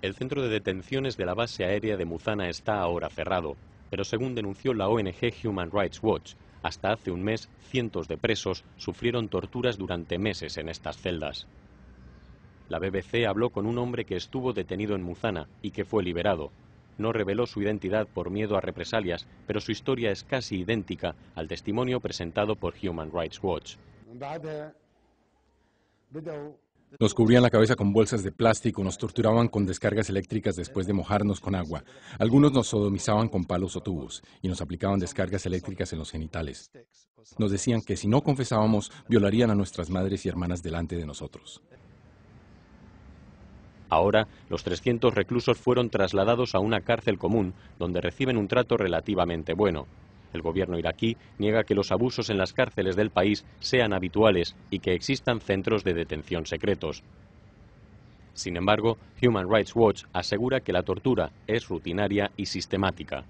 El centro de detenciones de la base aérea de Muzana está ahora cerrado, pero según denunció la ONG Human Rights Watch, hasta hace un mes cientos de presos sufrieron torturas durante meses en estas celdas. La BBC habló con un hombre que estuvo detenido en Muzana y que fue liberado. No reveló su identidad por miedo a represalias, pero su historia es casi idéntica al testimonio presentado por Human Rights Watch. Nos cubrían la cabeza con bolsas de plástico, nos torturaban con descargas eléctricas después de mojarnos con agua. Algunos nos sodomizaban con palos o tubos y nos aplicaban descargas eléctricas en los genitales. Nos decían que si no confesábamos, violarían a nuestras madres y hermanas delante de nosotros. Ahora, los 300 reclusos fueron trasladados a una cárcel común, donde reciben un trato relativamente bueno. El gobierno iraquí niega que los abusos en las cárceles del país sean habituales y que existan centros de detención secretos. Sin embargo, Human Rights Watch asegura que la tortura es rutinaria y sistemática.